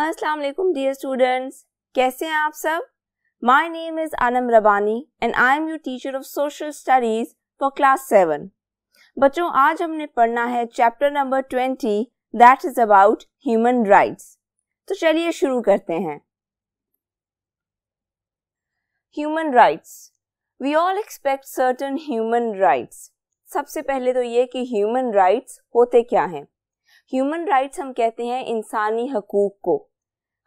अस्सलाम वालेकुम dear students कैसे हैं आप सब my name is Anam Rabbani and I am your teacher of social studies for class seven बच्चों आज हमने पढ़ना है chapter number twenty that is about human rights तो चलिए शुरू करते हैं human rights we all expect certain human rights सबसे पहले तो ये कि ह्यूमन राइट्स होते क्या हैं ह्यूमन राइट्स हम कहते हैं इंसानी हकूक़ को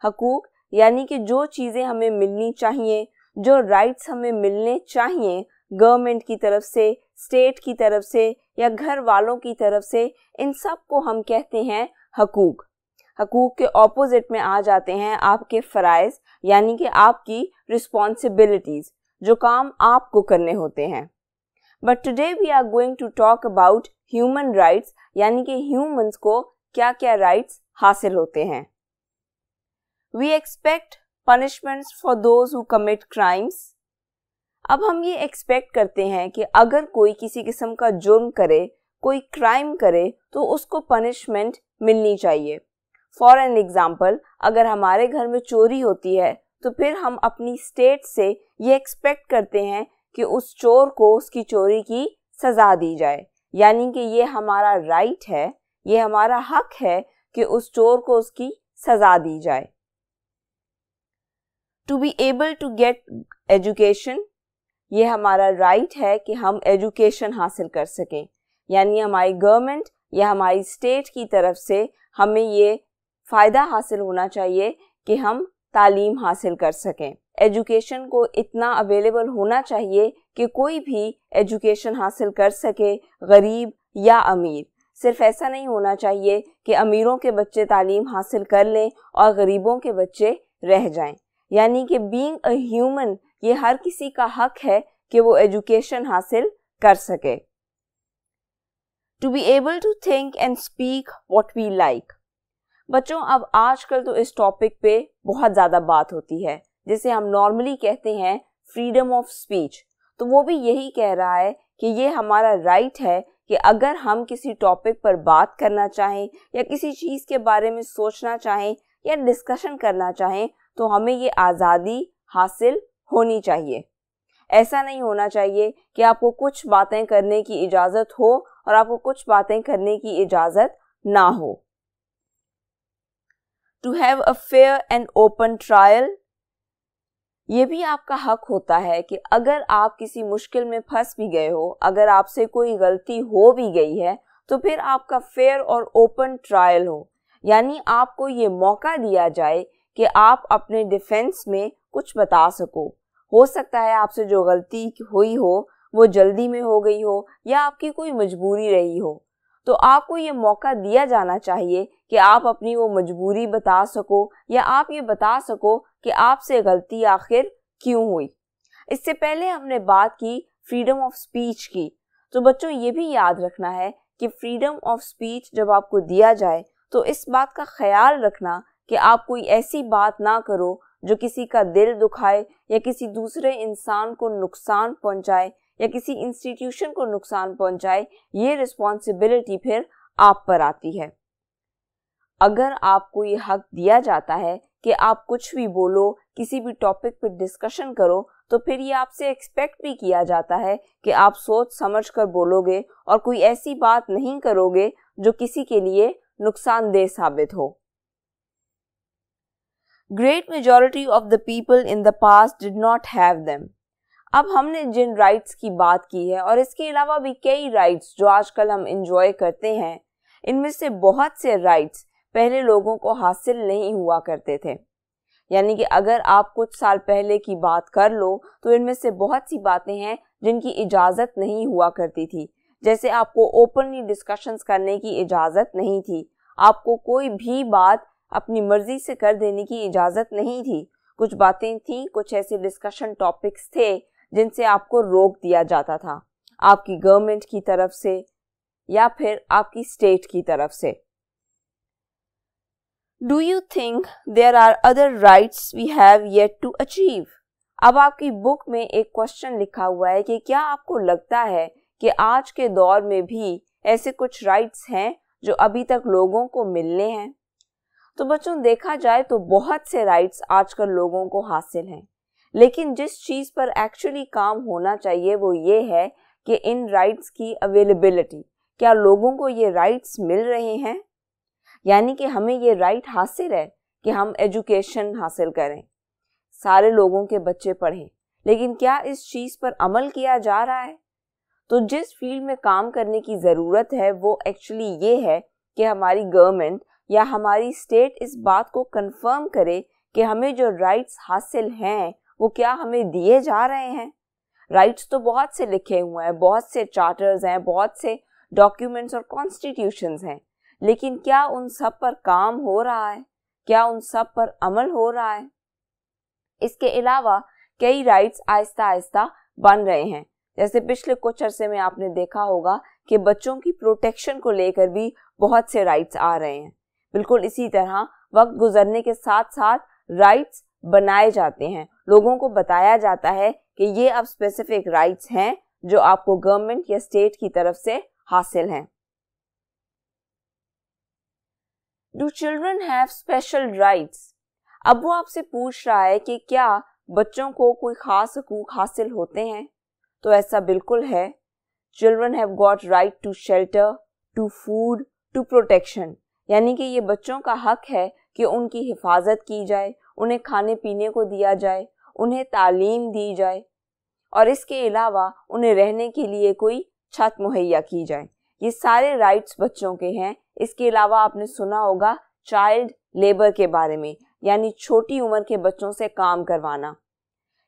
हकूक़ यानी कि जो चीज़ें हमें मिलनी चाहिए जो राइट्स हमें मिलने चाहिए गवर्नमेंट की तरफ से स्टेट की तरफ से या घर वालों की तरफ से इन सब को हम कहते हैं हकूक़ हकूक़ के ऑपोजिट में आ जाते हैं आपके फ़राइज़ यानी कि आपकी रिस्पॉन्सिबिलिटीज़ जो काम आपको करने होते हैं but today we are going to talk about human rights यानी कि ह्यूमंस को क्या क्या राइट्स हासिल होते हैं we expect punishments for those who commit crimes अब हम ये एक्सपेक्ट करते हैं कि अगर कोई किसी किस्म का जुर्म करे कोई क्राइम करे तो उसको पनिशमेंट मिलनी चाहिए फॉर एन एग्ज़ाम्पल अगर हमारे घर में चोरी होती है तो फिर हम अपनी स्टेट से ये एक्सपेक्ट करते हैं कि उस चोर को उसकी चोरी की सज़ा दी जाए यानी कि ये हमारा राइट है ये हमारा हक है कि उस चोर को उसकी सज़ा दी जाए to be able to get education ये हमारा राइट right है कि हम एजुकेशन हासिल कर सकें यानी हमारी गवर्नमेंट या हमारी स्टेट की तरफ से हमें ये फ़ायदा हासिल होना चाहिए कि हम तालीम हासिल कर सकें एजुकेशन को इतना अवेलेबल होना चाहिए कि कोई भी एजुकेशन हासिल कर सके गरीब या अमीर सिर्फ ऐसा नहीं होना चाहिए कि अमीरों के बच्चे तालीम हासिल कर लें और गरीबों के बच्चे रह जाएं। यानी कि बीइंग अ ह्यूमन ये हर किसी का हक है कि वो एजुकेशन हासिल कर सके to be able to think and speak what we like बच्चों अब आजकल तो इस टॉपिक पे बहुत ज़्यादा बात होती है जिसे हम नॉर्मली कहते हैं फ्रीडम ऑफ स्पीच तो वो भी यही कह रहा है कि ये हमारा राइट right है कि अगर हम किसी टॉपिक पर बात करना चाहें या किसी चीज़ के बारे में सोचना चाहें या डिस्कशन करना चाहें तो हमें ये आज़ादी हासिल होनी चाहिए ऐसा नहीं होना चाहिए कि आपको कुछ बातें करने की इजाज़त हो और आपको कुछ बातें करने की इजाज़त ना हो to have a fair and open trial ये भी आपका हक होता है कि अगर आप किसी मुश्किल में फंस भी गए हो अगर आपसे कोई गलती हो भी गई है तो फिर आपका फेयर और ओपन ट्रायल हो यानी आपको ये मौका दिया जाए कि आप अपने डिफेंस में कुछ बता सको हो सकता है आपसे जो गलती हुई हो वो जल्दी में हो गई हो या आपकी कोई मजबूरी रही हो तो आपको ये मौका दिया जाना चाहिए कि आप अपनी वो मजबूरी बता सको या आप ये बता सको कि आपसे गलती आखिर क्यों हुई इससे पहले हमने बात की फ्रीडम ऑफ स्पीच की तो बच्चों ये भी याद रखना है कि फ्रीडम ऑफ स्पीच जब आपको दिया जाए तो इस बात का ख्याल रखना कि आप कोई ऐसी बात ना करो जो किसी का दिल दुखाए या किसी दूसरे इंसान को नुकसान पहुंचाए या किसी इंस्टीट्यूशन को नुकसान पहुंचाए ये रिस्पॉन्सिबिलिटी फिर आप पर आती है अगर आपको ये हक दिया जाता है कि आप कुछ भी बोलो किसी भी टॉपिक पर डिस्कशन करो तो फिर ये आपसे एक्सपेक्ट भी किया जाता है कि आप सोच समझ कर बोलोगे और कोई ऐसी बात नहीं करोगे जो किसी के लिए नुकसानदेह साबित हो great majority of the people in the past did not have them अब हमने जिन राइट्स की बात की है और इसके अलावा भी कई राइट्स जो आजकल हम इंजॉय करते हैं इनमें से बहुत से राइट्स पहले लोगों को हासिल नहीं हुआ करते थे यानी कि अगर आप कुछ साल पहले की बात कर लो तो इनमें से बहुत सी बातें हैं जिनकी इजाज़त नहीं हुआ करती थी जैसे आपको ओपनली डिस्कशंस करने की इजाज़त नहीं थी आपको कोई भी बात अपनी मर्ज़ी से कर देने की इजाज़त नहीं थी कुछ बातें थी कुछ ऐसे डिस्कशन टॉपिक्स थे जिनसे आपको रोक दिया जाता था आपकी गवर्नमेंट की तरफ से या फिर आपकी स्टेट की तरफ से do you think there are other rights we have yet to achieve अब आपकी बुक में एक क्वेश्चन लिखा हुआ है कि क्या आपको लगता है कि आज के दौर में भी ऐसे कुछ राइट्स हैं जो अभी तक लोगों को मिलने हैं तो बच्चों देखा जाए तो बहुत से राइट्स आजकल लोगों को हासिल हैं लेकिन जिस चीज़ पर एक्चुअली काम होना चाहिए वो ये है कि इन राइट्स की अवेलेबिलिटी क्या लोगों को ये राइट्स मिल रहे हैं यानी कि हमें ये राइट हासिल है कि हम एजुकेशन हासिल करें सारे लोगों के बच्चे पढ़ें लेकिन क्या इस चीज़ पर अमल किया जा रहा है तो जिस फील्ड में काम करने की ज़रूरत है वो एक्चुअली ये है कि हमारी गवर्नमेंट या हमारी स्टेट इस बात को कंफर्म करे कि हमें जो राइट्स हासिल हैं वो क्या हमें दिए जा रहे हैं राइट्स तो बहुत से लिखे हुए हैं बहुत से चार्टर्स हैं बहुत से डॉक्यूमेंट्स और कॉन्स्टिट्यूशन हैं लेकिन क्या उन सब पर काम हो रहा है क्या उन सब पर अमल हो रहा है इसके अलावा कई राइट्स आहिस्ता आहिस्ता बन रहे हैं जैसे पिछले कुछ अरसे में आपने देखा होगा कि बच्चों की प्रोटेक्शन को लेकर भी बहुत से राइट्स आ रहे हैं बिल्कुल इसी तरह वक्त गुजरने के साथ साथ राइट्स बनाए जाते हैं लोगों को बताया जाता है कि ये अब स्पेसिफिक राइट्स हैं जो आपको गवर्नमेंट या स्टेट की तरफ से हासिल हैं do children have special rights अब वो आपसे पूछ रहा है कि क्या बच्चों को कोई खास हकूक हासिल होते हैं तो ऐसा बिल्कुल है children have got right to shelter to food to protection यानी कि ये बच्चों का हक है कि उनकी हिफाजत की जाए उन्हें खाने पीने को दिया जाए उन्हें तालीम दी जाए और इसके अलावा उन्हें रहने के लिए कोई छत मुहैया की जाए ये सारे राइट्स बच्चों के हैं इसके अलावा आपने सुना होगा चाइल्ड लेबर के बारे में यानी छोटी उम्र के बच्चों से काम करवाना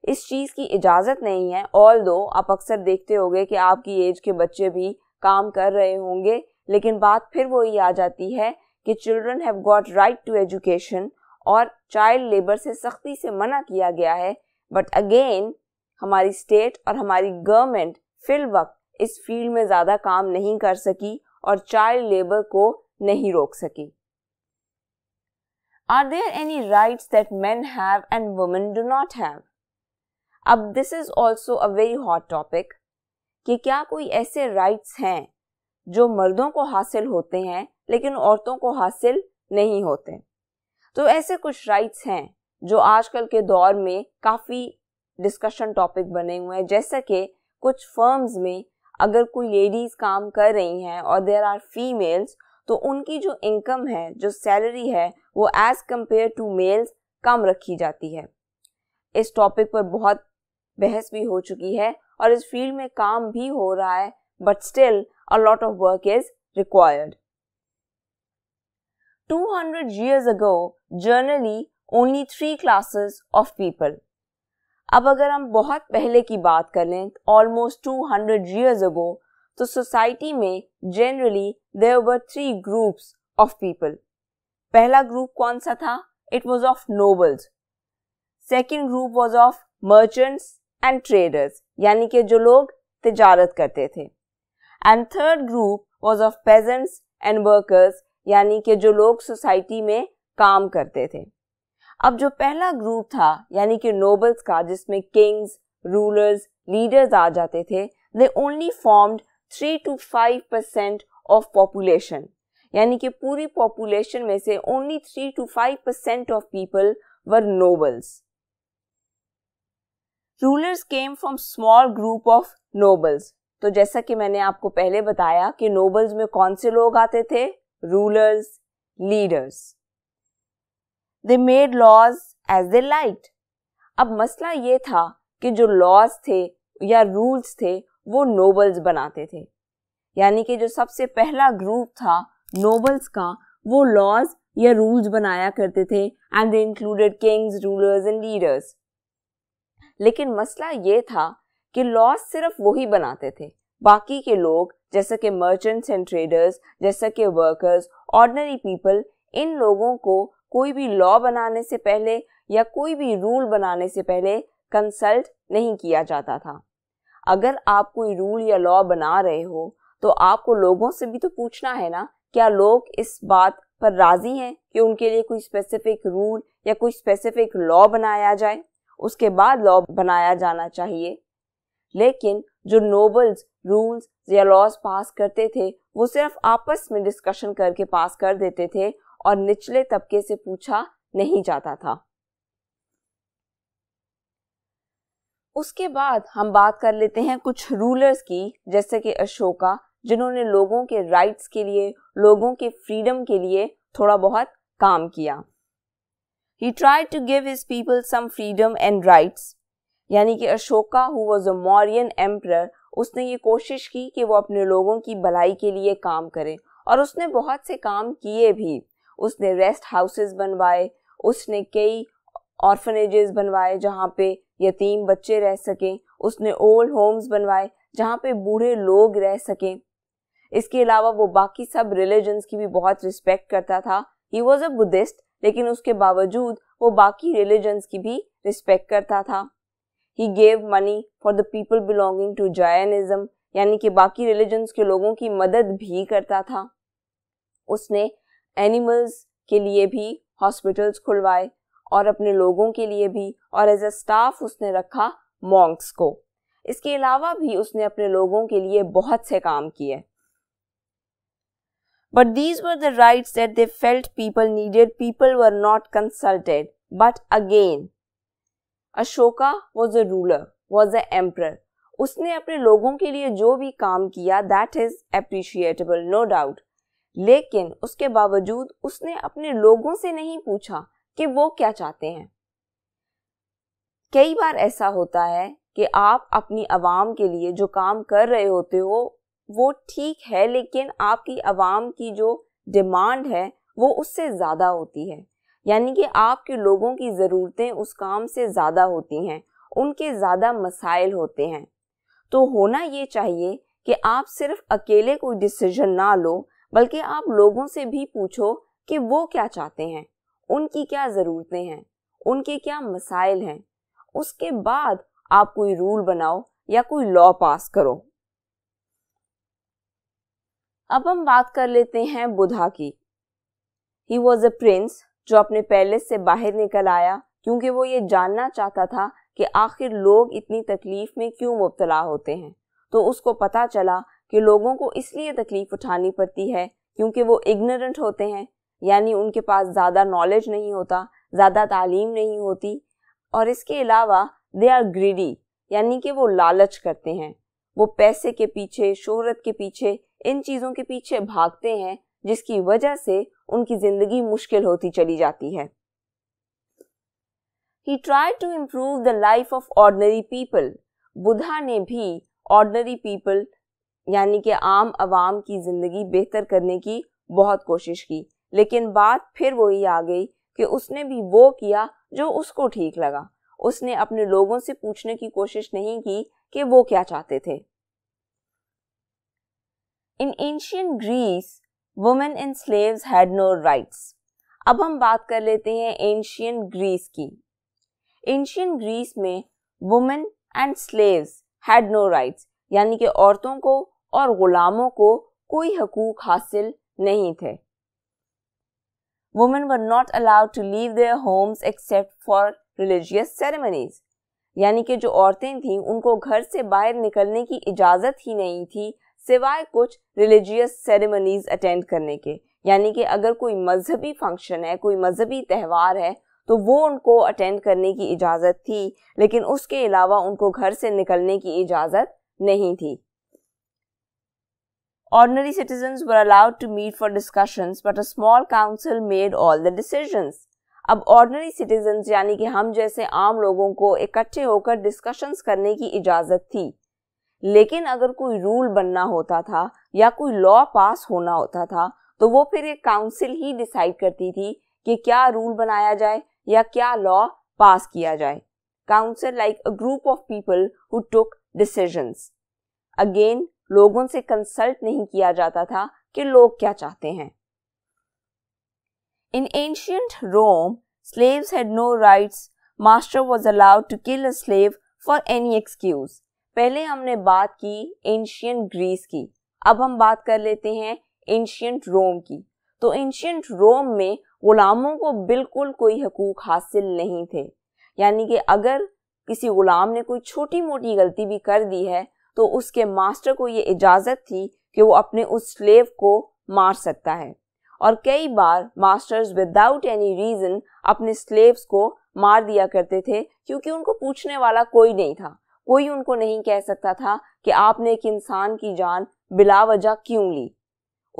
इस चीज़ की इजाज़त नहीं है ऑल दो आप अक्सर देखते होंगे कि आपकी एज के बच्चे भी काम कर रहे होंगे लेकिन बात फिर वही आ जाती है कि children have got right to education और चाइल्ड लेबर से सख्ती से मना किया गया है बट अगेन हमारी स्टेट और हमारी गवर्नमेंट फिल वक्त इस फील्ड में ज़्यादा काम नहीं कर सकी और चाइल्ड लेबर को नहीं रोक सकी are there any rights that man have and women do not have? अब this is also a very hot topic कि क्या कोई ऐसे राइट्स हैं जो मर्दों को हासिल होते हैं लेकिन औरतों को हासिल नहीं होते तो ऐसे कुछ राइट्स हैं जो आजकल के दौर में काफ़ी डिस्कशन टॉपिक बने हुए हैं जैसा कि कुछ फर्म्स में अगर कोई लेडीज़ काम कर रही हैं और देर आर फीमेल्स तो उनकी जो इनकम है जो सैलरी है वो एज़ कम्पेयर टू मेल्स कम रखी जाती है इस टॉपिक पर बहुत बहस भी हो चुकी है और इस फील्ड में काम भी हो रहा है but still a lot of work is required 200 years ago, generally only three classes of people. अब अगर हम बहुत पहले की बात कर लें ऑलमोस्ट 200 years ago, तो सोसाइटी में generally there were three groups of people पहला ग्रुप कौन सा था it was of nobles second group was of merchants and traders यानी कि जो लोग तजारत करते थे and third group was of peasants and workers यानी कि जो लोग सोसाइटी में काम करते थे अब जो पहला ग्रुप था यानी कि नोबल्स का जिसमें किंग्स रूलर्स लीडर्स आ जाते थे they only formed three to five percent of population यानी कि पूरी पॉपुलेशन में से only three to five percent of people were nobles rulers came from small group of nobles तो जैसा कि मैंने आपको पहले बताया कि नोबल्स में कौन से लोग आते थे rulers, leaders. They made laws as they liked. अब मसला ये था कि जो लॉज थे या रूल्स थे वो नोबल्स बनाते थे यानी कि जो सबसे पहला ग्रुप था नोबल्स का वो लॉज या रूल्स बनाया करते थे and they included kings rulers and leaders लेकिन मसला ये था कि लॉज सिर्फ वही बनाते थे बाकी के लोग जैसे कि मर्चेंट्स एंड ट्रेडर्स जैसे कि वर्कर्स ऑर्डनरी पीपल इन लोगों को कोई भी लॉ बनाने से पहले या कोई भी रूल बनाने से पहले कंसल्ट नहीं किया जाता था अगर आप कोई रूल या लॉ बना रहे हो तो आपको लोगों से भी तो पूछना है ना क्या लोग इस बात पर राजी हैं कि उनके लिए कोई स्पेसिफिक रूल या कोई स्पेसिफिक लॉ बनाया जाए उसके बाद लॉ बनाया जाना चाहिए लेकिन जो नोबल्स रूल्स या लॉज पास करते थे वो सिर्फ आपस में डिस्कशन करके पास कर देते थे और निचले तबके से पूछा नहीं जाता था उसके बाद हम बात कर लेते हैं कुछ रूलर्स की जैसे कि अशोका जिन्होंने लोगों के राइट्स के लिए लोगों के फ्रीडम के लिए थोड़ा बहुत काम किया ही try to give his people some freedom and rights यानी कि Ashoka who was a Mauryan emperor उसने ये कोशिश की कि वो अपने लोगों की भलाई के लिए काम करे और उसने बहुत से काम किए भी उसने रेस्ट हाउसेस बनवाए उसने कई ऑर्फनेजेस बनवाए जहाँ पे यतीम बच्चे रह सकें उसने ओल्ड होम्स बनवाए जहाँ पे बूढ़े लोग रह सकें इसके अलावा वो बाकी सब रिलीजन्स की भी बहुत रिस्पेक्ट करता था ही वॉज अ बुद्धिस्ट लेकिन उसके बावजूद वो बाकी रिलीजन्स की भी रिस्पेक्ट करता था he gave money for the people belonging to Jainism यानी कि बाकी रिलीजन्स के लोगों की मदद भी करता था उसने एनिमल्स के लिए भी हॉस्पिटल्स खुलवाए और अपने लोगों के लिए भी और एज अ स्टाफ उसने रखा मॉन्क्स को इसके अलावा भी उसने अपने लोगों के लिए बहुत से काम किए but these were the rights that they felt people needed people were not consulted but again Ashoka was a ruler was a emperor उसने अपने लोगों के लिए जो भी काम किया that is appreciable no doubt लेकिन उसके बावजूद उसने अपने लोगों से नहीं पूछा कि वो क्या चाहते हैं कई बार ऐसा होता है कि आप अपनी आवाम के लिए जो काम कर रहे होते हो वो ठीक है लेकिन आपकी आवाम की जो डिमांड है वो उससे ज़्यादा होती है यानी कि आपके लोगों की ज़रूरतें उस काम से ज़्यादा होती हैं उनके ज़्यादा मसाइल होते हैं तो होना ये चाहिए कि आप सिर्फ अकेले कोई डिसीजन ना लो बल्कि आप लोगों से भी पूछो कि वो क्या चाहते हैं उनकी क्या ज़रूरतें हैं उनके क्या मसाइल हैं उसके बाद आप कोई रूल बनाओ या कोई लॉ पास करो अब हम बात कर लेते हैं बुधा की ही वॉज अ प्रिंस जो अपने पैलेस से बाहर निकल आया क्योंकि वो ये जानना चाहता था कि आखिर लोग इतनी तकलीफ में क्यों मुबतला होते हैं तो उसको पता चला कि लोगों को इसलिए तकलीफ उठानी पड़ती है क्योंकि वो इग्नोरेंट होते हैं यानी उनके पास ज़्यादा नॉलेज नहीं होता ज़्यादा तालीम नहीं होती और इसके अलावा दे आर ग्रीडी यानी कि वो लालच करते हैं वो पैसे के पीछे शोहरत के पीछे इन चीज़ों के पीछे भागते हैं जिसकी वजह से उनकी जिंदगी मुश्किल होती चली जाती है he try to improve the life of ordinary people Buddha ने भी ऑर्डनरी पीपल यानी कि आम आवाम की ज़िंदगी बेहतर करने की बहुत कोशिश की लेकिन बात फिर वही आ गई कि उसने भी वो किया जो उसको ठीक लगा उसने अपने लोगों से पूछने की कोशिश नहीं की कि वो क्या चाहते थे in ancient Greece women in slaves had no rights अब हम बात कर लेते हैं एंशियन ग्रीस की एंशियन ग्रीस में women and slaves had no rights यानी कि औरतों को और गुलामों को कोई हकूक हासिल नहीं थे women were not allowed to leave their homes except for religious ceremonies यानी कि जो औरतें थीं उनको घर से बाहर निकलने की इजाज़त ही नहीं थी सिवाय कुछ रिलीजियस सेरेमनीज अटेंड करने के यानी कि अगर कोई मजहबी फंक्शन है कोई मजहबी त्यौहार है तो वो उनको अटेंड करने की इजाज़त थी लेकिन उसके अलावा उनको घर से निकलने की इजाज़त नहीं थी Ordinary citizens were allowed to meet for discussions, but a small council made all the decisions. अब ordinary citizens यानी कि हम जैसे आम लोगों को इकट्ठे होकर डिस्कशंस करने की इजाज़त थी लेकिन अगर कोई रूल बनना होता था या कोई लॉ पास होना होता था तो वो फिर एक काउंसिल ही डिसाइड करती थी कि क्या रूल बनाया जाए या क्या लॉ पास किया जाए council like a group of people who took decisions अगेन लोगों से कंसल्ट नहीं किया जाता था कि लोग क्या चाहते हैं in ancient Rome slaves had no rights master was allowed to kill a slave for any excuse पहले हमने बात की एंशियंट ग्रीस की अब हम बात कर लेते हैं एंशियंट रोम की तो एंशियंट रोम में गुलामों को बिल्कुल कोई हकूक हासिल नहीं थे यानी कि अगर किसी गुलाम ने कोई छोटी मोटी गलती भी कर दी है तो उसके मास्टर को ये इजाज़त थी कि वो अपने उस स्लेव को मार सकता है और कई बार मास्टर्स विदाउट एनी रीज़न अपने स्लेव्स को मार दिया करते थे क्योंकि उनको पूछने वाला कोई नहीं था कोई उनको नहीं कह सकता था कि आपने एक इंसान की जान बिलावजह क्यों ली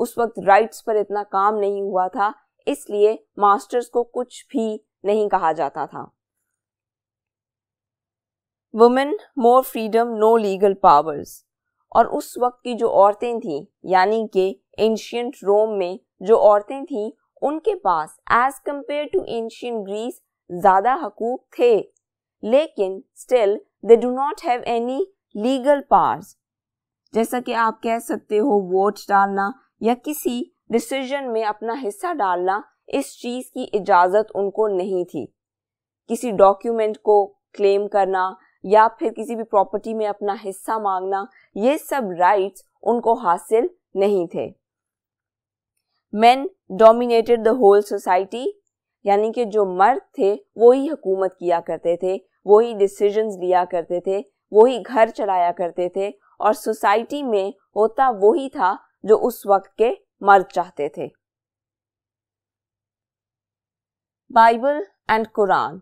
उस वक्त राइट्स पर इतना काम नहीं हुआ था इसलिए मास्टर्स को कुछ भी नहीं कहा जाता था women more freedom no legal powers और उस वक्त की जो औरतें थीं यानी कि एंशियंट रोम में जो औरतें थीं उनके पास as compare to ancient Greece ज़्यादा हकूक थे लेकिन still they do not have any legal powers जैसा कि आप कह सकते हो वोट डालना या किसी डिसीजन में अपना हिस्सा डालना इस चीज़ की इजाज़त उनको नहीं थी किसी डॉक्यूमेंट को क्लेम करना या फिर किसी भी प्रॉपर्टी में अपना हिस्सा मांगना ये सब राइट्स उनको हासिल नहीं थे man dominated the whole society यानी कि जो मर्द थे वो ही हुकूमत किया करते थे वही डिसीजन लिया करते थे वही घर चलाया करते थे और सोसाइटी में होता वही था जो उस वक्त के मर्द चाहते थे Bible and Quran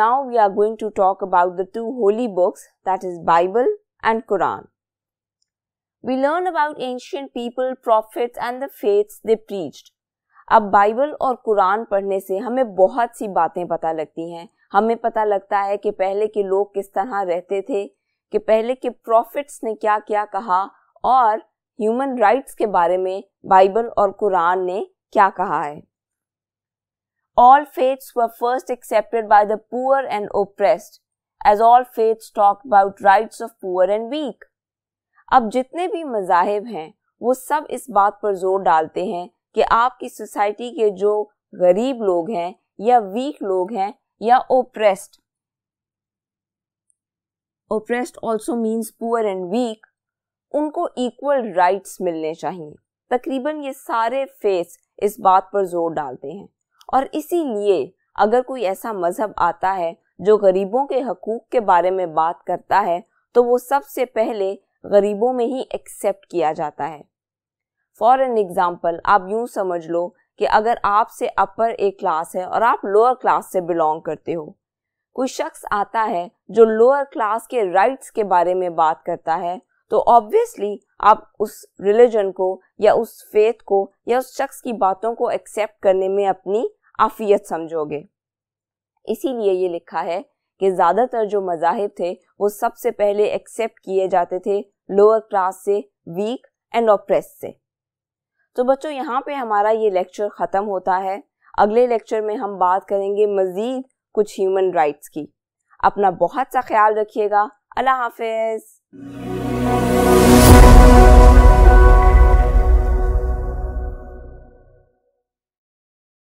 now we are going to talk about the two holy books that is Bible and Quran we learn about ancient people prophet and the faiths they preached अब बाइबल और Quran पढ़ने से हमें बहुत सी बातें पता लगती हैं हमें पता लगता है कि पहले के लोग किस तरह रहते थे कि पहले के प्रॉफिट्स ने क्या क्या कहा और ह्यूमन राइट्स के बारे में बाइबल और कुरान ने क्या कहा है all faiths were first accepted by the poor and oppressed as all faiths talk about rights of poor and weak अब जितने भी मजाहिब हैं वो सब इस बात पर जोर डालते हैं कि आपकी सोसाइटी के जो गरीब लोग हैं या वीक लोग हैं या oppressed oppressed also means poor and weak उनको इक्वल राइट्स मिलने चाहिए तकरीबन ये सारे फेस इस बात पर जोर डालते हैं और इसीलिए अगर कोई ऐसा मज़हब आता है जो गरीबों के हकूक़ के बारे में बात करता है तो वो सबसे पहले गरीबों में ही एक्सेप्ट किया जाता है फॉर एन एग्जाम्पल आप यूं समझ लो कि अगर आपसे अपर एक क्लास है और आप लोअर क्लास से बिलोंग करते हो कोई शख्स आता है जो लोअर क्लास के राइट्स के बारे में बात करता है तो ऑब्वियसली आप उस रिलीजन को या उस फेथ को या उस शख्स की बातों को एक्सेप्ट करने में अपनी आफियत समझोगे इसीलिए ये लिखा है कि ज़्यादातर जो मज़ाहिब थे वो सबसे पहले एक्सेप्ट किए जाते थे लोअर क्लास से वीक एंड ऑप्रेस से तो बच्चों यहाँ पे हमारा ये लेक्चर ख़त्म होता है अगले लेक्चर में हम बात करेंगे मज़ीद कुछ ह्यूमन राइट्स की अपना बहुत सा ख्याल रखिएगा अल्लाह हाफिज़